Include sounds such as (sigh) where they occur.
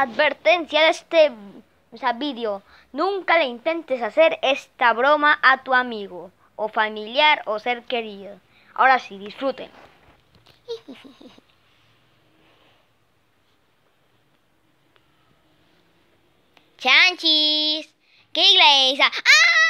Advertencia de este vídeo. Nunca le intentes hacer esta broma a tu amigo, o familiar, o ser querido. Ahora sí, disfruten. (laughs) Chanchis, ¿qué iglesia? ¡Ah!